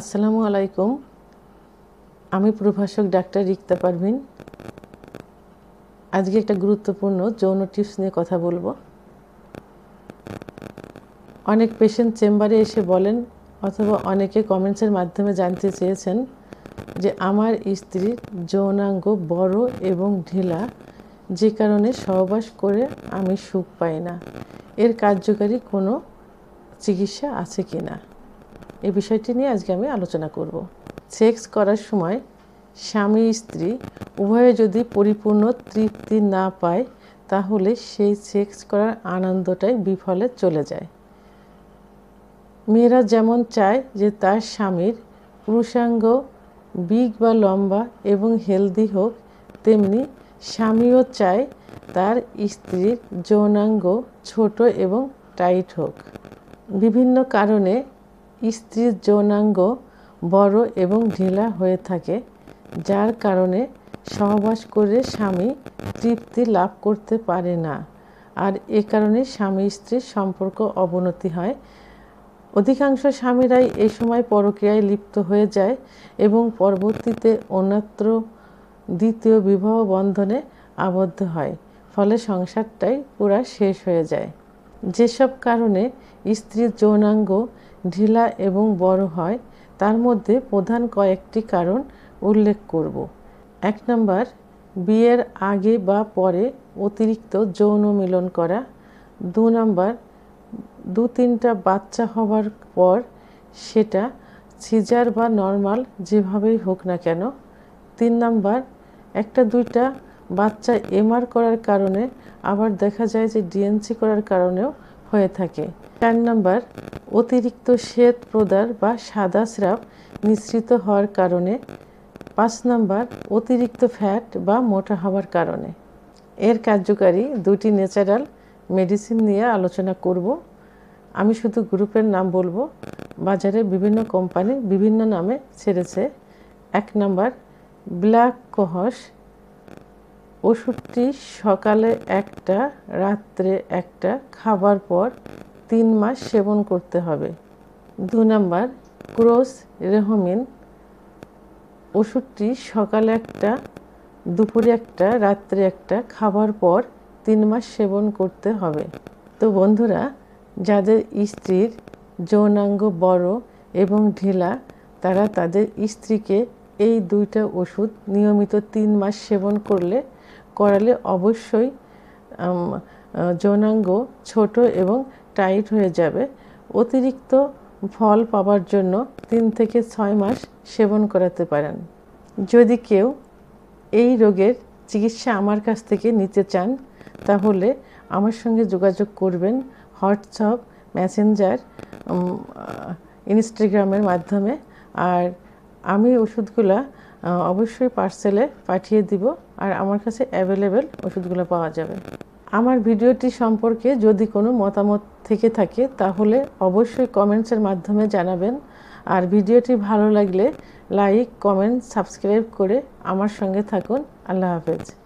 আসসালামু আলাইকুম আমি প্রভাষক ডাক্তার রিক্তা পারভিন আজকে একটা গুরুত্বপূর্ণ যৌন টিপস নিয়ে কথা বলবো অনেক পেশেন্ট চেম্বারে এসে বলেন অথবা অনেকে কমেন্টসের মাধ্যমে জানতে চেয়েছেন যে আমার স্ত্রীর যৌনাঙ্গ বড় এবং ঢিলা যে কারণে সহবাস করে আমি সুখ পাই না এর কার্যকারী কোনো চিকিৎসা আছে কি না এই বিষয়টি নিয়ে আজকে আমি আলোচনা করব সেক্স করার সময় স্বামী স্ত্রী উভয়ে যদি পরিপূর্ণ তৃপ্তি না পায় তাহলে সেই সেক্স করার আনন্দটাই বিফলে চলে যায় মেয়েরা যেমন চায় যে তার স্বামীর পুরুষাঙ্গ বিগ বা লম্বা এবং হেলদি হোক তেমনি স্বামীও চায় তার স্ত্রীর যৌনাঙ্গ ছোট এবং টাইট হোক বিভিন্ন কারণে স্ত্রীর যৌনাঙ্গ বড় এবং ঢিলা হয়ে থাকে যার কারণে সহবাস করে স্বামী তৃপ্তি লাভ করতে পারে না আর এ কারণে স্বামী স্ত্রীর সম্পর্ক অবনতি হয় অধিকাংশ স্বামীরাই এই সময় পরক্রিয়ায় লিপ্ত হয়ে যায় এবং পরবর্তীতে অন্যত্র দ্বিতীয় বিবাহ বন্ধনে আবদ্ধ হয় ফলে সংসারটাই পুরা শেষ হয়ে যায় যেসব কারণে স্ত্রীর যৌনাঙ্গ ঢিলা এবং বড় হয় তার মধ্যে প্রধান কয়েকটি কারণ উল্লেখ করব এক নম্বর বিয়ের আগে বা পরে অতিরিক্ত যৌন মিলন করা দু নম্বর দু তিনটা বাচ্চা হবার পর সেটা সিজার বা নর্মাল যেভাবেই হোক না কেন তিন নাম্বার একটা দুইটা বাচ্চা এমআর করার কারণে আবার দেখা যায় যে ডিএনসি করার কারণেও হয়ে থাকে চার নাম্বার অতিরিক্ত শ্বেত প্রদার বা সাদা স্রাব মিশ্রিত হওয়ার কারণে পাঁচ নাম্বার অতিরিক্ত ফ্যাট বা মোটা হওয়ার কারণে এর কার্যকারী দুটি ন্যাচারাল মেডিসিন নিয়ে আলোচনা করব আমি শুধু গ্রুপের নাম বলবো বাজারে বিভিন্ন কোম্পানি বিভিন্ন নামে ছেড়েছে এক নাম্বার ব্ল্যাক কোহস ওষুধটি সকালে একটা রাত্রে একটা খাবার পর তিন মাস সেবন করতে হবে দু নম্বর ক্রোস রেহমিন ওষুধটি সকালে একটা দুপুরে একটা রাত্রে একটা খাবার পর তিন মাস সেবন করতে হবে তো বন্ধুরা যাদের স্ত্রীর যৌনাঙ্গ বড় এবং ঢিলা তারা তাদের স্ত্রীকে এই দুইটা ওষুধ নিয়মিত তিন মাস সেবন করলে করালে অবশ্যই যৌনাঙ্গ ছোট এবং টাইট হয়ে যাবে অতিরিক্ত ফল পাবার জন্য তিন থেকে ছয় মাস সেবন করাতে পারেন যদি কেউ এই রোগের চিকিৎসা আমার কাছ থেকে নিতে চান তাহলে আমার সঙ্গে যোগাযোগ করবেন হোয়াটসঅ্যাপ মেসেঞ্জার ইনস্টাগ্রামের মাধ্যমে আর আমি ওষুধগুলা অবশ্যই পার্সেলে পাঠিয়ে দিব আর আমার কাছে অ্যাভেলেবেল ওষুধগুলো পাওয়া যাবে আমার ভিডিওটি সম্পর্কে যদি কোনো মতামত থেকে থাকে তাহলে অবশ্যই কমেন্টসের মাধ্যমে জানাবেন আর ভিডিওটি ভালো লাগলে লাইক কমেন্ট সাবস্ক্রাইব করে আমার সঙ্গে থাকুন আল্লাহ হাফেজ